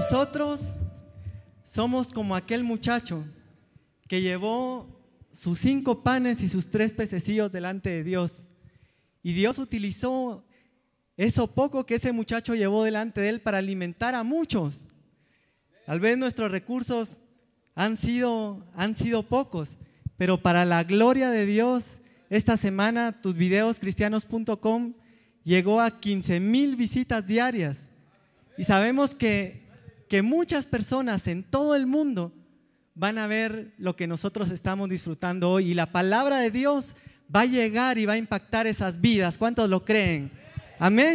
Nosotros somos como aquel muchacho que llevó sus cinco panes y sus tres pececillos delante de Dios. Y Dios utilizó eso poco que ese muchacho llevó delante de él para alimentar a muchos. Tal vez nuestros recursos han sido, han sido pocos, pero para la gloria de Dios, esta semana tusvideoscristianos.com llegó a 15 mil visitas diarias. Y sabemos que que muchas personas en todo el mundo van a ver lo que nosotros estamos disfrutando hoy y la palabra de Dios va a llegar y va a impactar esas vidas. ¿Cuántos lo creen? Amén.